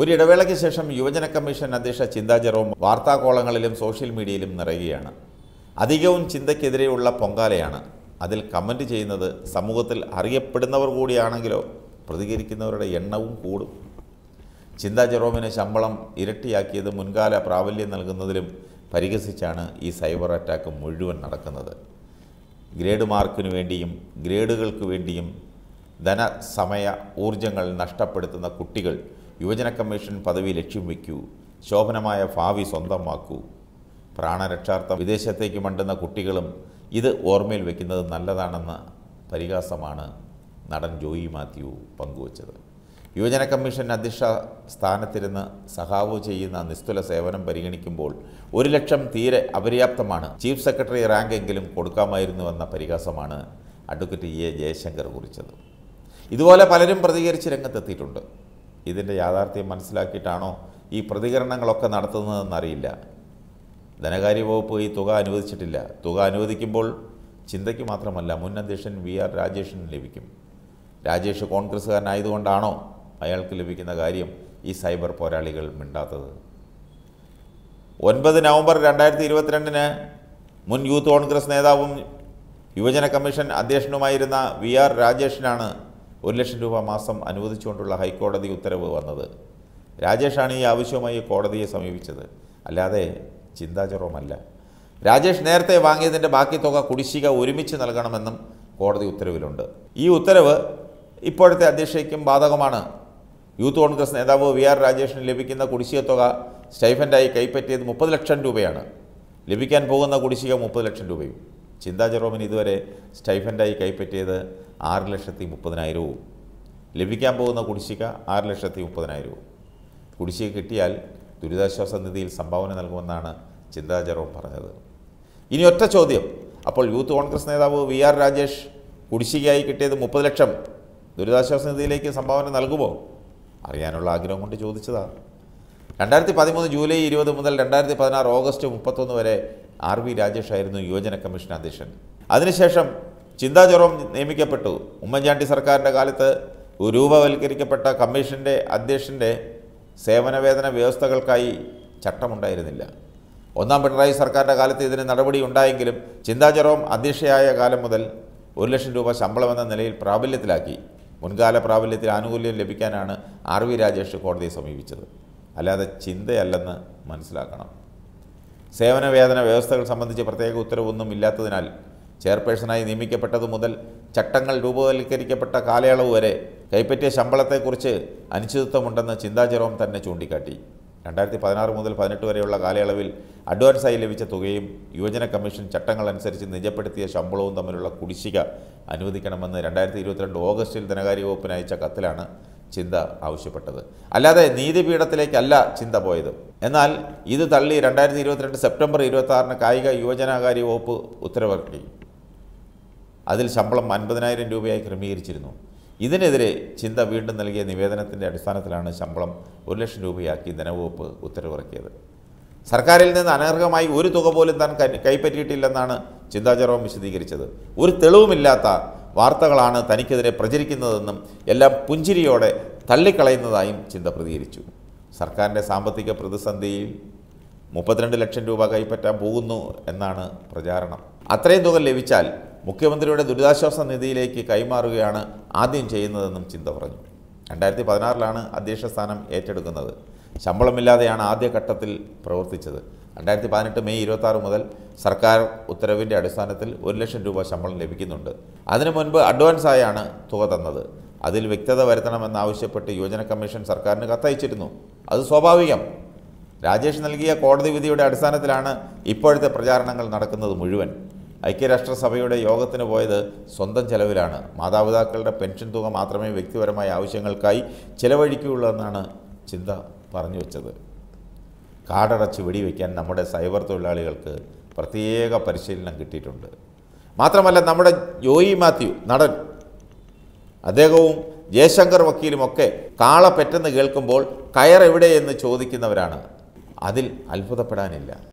ഒരിടവേളയ്ക്ക് ശേഷം യുവജന കമ്മീഷൻ അധ്യക്ഷ ചിന്താ ജെറോം വാർത്താകോളങ്ങളിലും സോഷ്യൽ മീഡിയയിലും നിറയുകയാണ് അധികവും ചിന്തയ്ക്കെതിരെയുള്ള പൊങ്കാലയാണ് അതിൽ കമൻ്റ് ചെയ്യുന്നത് സമൂഹത്തിൽ അറിയപ്പെടുന്നവർ കൂടിയാണെങ്കിലോ പ്രതികരിക്കുന്നവരുടെ എണ്ണവും കൂടും ചിന്താ ജെറോമിന് ശമ്പളം ഇരട്ടിയാക്കിയത് മുൻകാല പ്രാബല്യം നൽകുന്നതിലും പരിഹസിച്ചാണ് ഈ സൈബർ അറ്റാക്ക് മുഴുവൻ നടക്കുന്നത് ഗ്രേഡ് മാർക്കിനു വേണ്ടിയും ഗ്രേഡുകൾക്ക് വേണ്ടിയും ധന സമയ ഊർജങ്ങൾ നഷ്ടപ്പെടുത്തുന്ന കുട്ടികൾ യുവജന കമ്മീഷൻ പദവി ലക്ഷ്യം വയ്ക്കൂ ശോഭനമായ ഭാവി സ്വന്തമാക്കൂ പ്രാണരക്ഷാർത്ഥം വിദേശത്തേക്ക് മണ്ടുന്ന കുട്ടികളും ഇത് ഓർമ്മയിൽ വയ്ക്കുന്നത് നല്ലതാണെന്ന പരിഹാസമാണ് നടൻ ജോയി മാത്യു പങ്കുവച്ചത് യുവജന കമ്മീഷൻ അധ്യക്ഷ സ്ഥാനത്തിരുന്ന് സഹാവു ചെയ്യുന്ന നിസ്തുല സേവനം പരിഗണിക്കുമ്പോൾ ഒരു ലക്ഷം തീരെ അപര്യാപ്തമാണ് ചീഫ് സെക്രട്ടറി റാങ്ക് എങ്കിലും കൊടുക്കാമായിരുന്നുവെന്ന പരിഹാസമാണ് അഡ്വക്കേറ്റ് എ ജയശങ്കർ കുറിച്ചത് ഇതുപോലെ പലരും പ്രതികരിച്ച് രംഗത്തെത്തിയിട്ടുണ്ട് ഇതിൻ്റെ യാഥാർത്ഥ്യം മനസ്സിലാക്കിയിട്ടാണോ ഈ പ്രതികരണങ്ങളൊക്കെ നടത്തുന്നതെന്നറിയില്ല ധനകാര്യ വകുപ്പ് ഈ തുക അനുവദിച്ചിട്ടില്ല തുക അനുവദിക്കുമ്പോൾ ചിന്തയ്ക്ക് മാത്രമല്ല മുൻ അധ്യക്ഷൻ വി ആർ രാജേഷിന് ലഭിക്കും രാജേഷ് കോൺഗ്രസ്സുകാരനായതുകൊണ്ടാണോ അയാൾക്ക് ലഭിക്കുന്ന കാര്യം ഈ സൈബർ പോരാളികൾ മിണ്ടാത്തത് ഒൻപത് നവംബർ രണ്ടായിരത്തി ഇരുപത്തിരണ്ടിന് മുൻ യൂത്ത് കോൺഗ്രസ് നേതാവും യുവജന കമ്മീഷൻ അധ്യക്ഷനുമായിരുന്ന വി ആർ രാജേഷിനാണ് ഒരു ലക്ഷം രൂപ മാസം അനുവദിച്ചുകൊണ്ടുള്ള ഹൈക്കോടതി ഉത്തരവ് വന്നത് രാജേഷാണ് ഈ ആവശ്യവുമായി കോടതിയെ സമീപിച്ചത് അല്ലാതെ ചിന്താചുറവുമല്ല രാജേഷ് നേരത്തെ വാങ്ങിയതിൻ്റെ ബാക്കി തുക കുടിശ്ശിക ഒരുമിച്ച് നൽകണമെന്നും കോടതി ഉത്തരവിലുണ്ട് ഈ ഉത്തരവ് ഇപ്പോഴത്തെ അധ്യക്ഷയ്ക്കും ബാധകമാണ് യൂത്ത് കോൺഗ്രസ് നേതാവ് വി ആർ രാജേഷിന് ലഭിക്കുന്ന കുടിശ്ശിക തുക സ്റ്റൈഫൻ്റായി കൈപ്പറ്റിയത് മുപ്പത് ലക്ഷം രൂപയാണ് ലഭിക്കാൻ പോകുന്ന കുടിശ്ശിക മുപ്പത് ലക്ഷം രൂപയും ചിന്താ ഇതുവരെ സ്റ്റൈഫൻ്റായി കൈപ്പറ്റിയത് ആറ് ലക്ഷത്തി മുപ്പതിനായിരവും ലഭിക്കാൻ പോകുന്ന കുടിശ്ശിക ആറ് ലക്ഷത്തി മുപ്പതിനായിരവും കുടിശ്ശിക കിട്ടിയാൽ ദുരിതാശ്വാസ നിധിയിൽ സംഭാവന നൽകുമെന്നാണ് ചിന്താചരവും പറഞ്ഞത് ഇനി ഒറ്റ ചോദ്യം അപ്പോൾ യൂത്ത് കോൺഗ്രസ് നേതാവ് വി ആർ രാജേഷ് കുടിശ്ശികയായി കിട്ടിയത് മുപ്പത് ലക്ഷം ദുരിതാശ്വാസ നിധിയിലേക്ക് സംഭാവന നൽകുമോ അറിയാനുള്ള ആഗ്രഹം കൊണ്ട് ചോദിച്ചതാണ് രണ്ടായിരത്തി പതിമൂന്ന് ജൂലൈ ഇരുപത് മുതൽ രണ്ടായിരത്തി പതിനാറ് ഓഗസ്റ്റ് മുപ്പത്തൊന്ന് വരെ ആർ വി ആയിരുന്നു യുവജന കമ്മീഷൻ അധ്യക്ഷൻ അതിനുശേഷം ചിന്താ ജെറോം നിയമിക്കപ്പെട്ടു ഉമ്മൻചാണ്ടി സർക്കാരിൻ്റെ കാലത്ത് രൂപവൽക്കരിക്കപ്പെട്ട കമ്മീഷൻ്റെ അധ്യക്ഷൻ്റെ സേവനവേതന വ്യവസ്ഥകൾക്കായി ചട്ടമുണ്ടായിരുന്നില്ല ഒന്നാം പിണറായി സർക്കാരിൻ്റെ കാലത്ത് ഇതിന് നടപടി ഉണ്ടായെങ്കിലും ചിന്താ ജെറോം അധ്യക്ഷയായ കാലം മുതൽ ഒരു ലക്ഷം രൂപ ശമ്പളമെന്ന നിലയിൽ പ്രാബല്യത്തിലാക്കി മുൻകാല പ്രാബല്യത്തിൽ ആനുകൂല്യം ലഭിക്കാനാണ് ആർ വി രാജേഷ് കോടതിയെ സമീപിച്ചത് അല്ലാതെ ചിന്തയല്ലെന്ന് മനസ്സിലാക്കണം സേവനവേതന വ്യവസ്ഥകൾ സംബന്ധിച്ച് പ്രത്യേക ഉത്തരവൊന്നും ഇല്ലാത്തതിനാൽ ചെയർപേഴ്സണായി നിയമിക്കപ്പെട്ടതു മുതൽ ചട്ടങ്ങൾ രൂപവൽക്കരിക്കപ്പെട്ട കാലയളവ് വരെ കൈപ്പറ്റിയ ശമ്പളത്തെക്കുറിച്ച് അനിശ്ചിതത്വമുണ്ടെന്ന് ചിന്താജെറോം തന്നെ ചൂണ്ടിക്കാട്ടി രണ്ടായിരത്തി പതിനാറ് മുതൽ പതിനെട്ട് വരെയുള്ള കാലയളവിൽ അഡ്വാൻസായി ലഭിച്ച തുകയും യുവജന കമ്മീഷൻ ചട്ടങ്ങൾ അനുസരിച്ച് നിജപ്പെടുത്തിയ ശമ്പളവും തമ്മിലുള്ള കുടിശ്ശിക അനുവദിക്കണമെന്ന് രണ്ടായിരത്തി ഇരുപത്തിരണ്ട് ഓഗസ്റ്റിൽ ധനകാര്യ വകുപ്പിന് അയച്ച കത്തിലാണ് ചിന്ത ആവശ്യപ്പെട്ടത് അല്ലാതെ നീതിപീഠത്തിലേക്കല്ല ചിന്ത പോയത് എന്നാൽ ഇത് തള്ളി രണ്ടായിരത്തി ഇരുപത്തിരണ്ട് സെപ്റ്റംബർ ഇരുപത്തി ആറിന് കായിക യുവജനകാര്യ വകുപ്പ് ഉത്തരവിറക്കി അതിൽ ശമ്പളം അൻപതിനായിരം രൂപയായി ക്രമീകരിച്ചിരുന്നു ഇതിനെതിരെ ചിന്ത വീണ്ടും നൽകിയ നിവേദനത്തിൻ്റെ അടിസ്ഥാനത്തിലാണ് ശമ്പളം ഒരു ലക്ഷം രൂപയാക്കി ധനവകുപ്പ് ഉത്തരവിറക്കിയത് സർക്കാരിൽ നിന്ന് അനർഹമായി ഒരു തുക പോലും താൻ കൈപ്പറ്റിയിട്ടില്ലെന്നാണ് ചിന്താചരവം വിശദീകരിച്ചത് ഒരു തെളിവുമില്ലാത്ത വാർത്തകളാണ് തനിക്കെതിരെ പ്രചരിക്കുന്നതെന്നും എല്ലാം പുഞ്ചിരിയോടെ തള്ളിക്കളയുന്നതായും ചിന്ത പ്രതികരിച്ചു സർക്കാരിൻ്റെ സാമ്പത്തിക പ്രതിസന്ധിയിൽ മുപ്പത്തിരണ്ട് ലക്ഷം രൂപ കൈപ്പറ്റാൻ പോകുന്നു എന്നാണ് പ്രചാരണം അത്രയും തുക ലഭിച്ചാൽ മുഖ്യമന്ത്രിയുടെ ദുരിതാശ്വാസ നിധിയിലേക്ക് കൈമാറുകയാണ് ആദ്യം ചെയ്യുന്നതെന്നും ചിന്ത പറഞ്ഞു രണ്ടായിരത്തി പതിനാറിലാണ് അധ്യക്ഷ സ്ഥാനം ഏറ്റെടുക്കുന്നത് ശമ്പളമില്ലാതെയാണ് ആദ്യഘട്ടത്തിൽ പ്രവർത്തിച്ചത് രണ്ടായിരത്തി പതിനെട്ട് മെയ് ഇരുപത്തി മുതൽ സർക്കാർ ഉത്തരവിൻ്റെ അടിസ്ഥാനത്തിൽ ഒരു ലക്ഷം രൂപ ശമ്പളം ലഭിക്കുന്നുണ്ട് അതിനു മുൻപ് അഡ്വാൻസായാണ് തുക തന്നത് അതിൽ വ്യക്തത വരുത്തണമെന്നാവശ്യപ്പെട്ട് യോജന കമ്മീഷൻ സർക്കാരിന് കത്തയച്ചിരുന്നു അത് സ്വാഭാവികം രാജേഷ് നൽകിയ കോടതി വിധിയുടെ അടിസ്ഥാനത്തിലാണ് ഇപ്പോഴത്തെ പ്രചാരണങ്ങൾ നടക്കുന്നത് മുഴുവൻ ഐക്യരാഷ്ട്രസഭയുടെ യോഗത്തിന് പോയത് സ്വന്തം ചെലവിലാണ് മാതാപിതാക്കളുടെ പെൻഷൻ തുക മാത്രമേ വ്യക്തിപരമായ ആവശ്യങ്ങൾക്കായി ചിലവഴിക്കുകയുള്ളൂ ചിന്ത പറഞ്ഞു വെച്ചത് കാടടച്ച് വെടിവെക്കാൻ നമ്മുടെ സൈബർ തൊഴിലാളികൾക്ക് പ്രത്യേക പരിശീലനം കിട്ടിയിട്ടുണ്ട് മാത്രമല്ല നമ്മുടെ ജോയി മാത്യു നടൻ അദ്ദേഹവും ജയശങ്കർ വക്കീലുമൊക്കെ കാള പെറ്റെന്ന് കേൾക്കുമ്പോൾ കയർ എവിടെയെന്ന് ചോദിക്കുന്നവരാണ് അതിൽ അത്ഭുതപ്പെടാനില്ല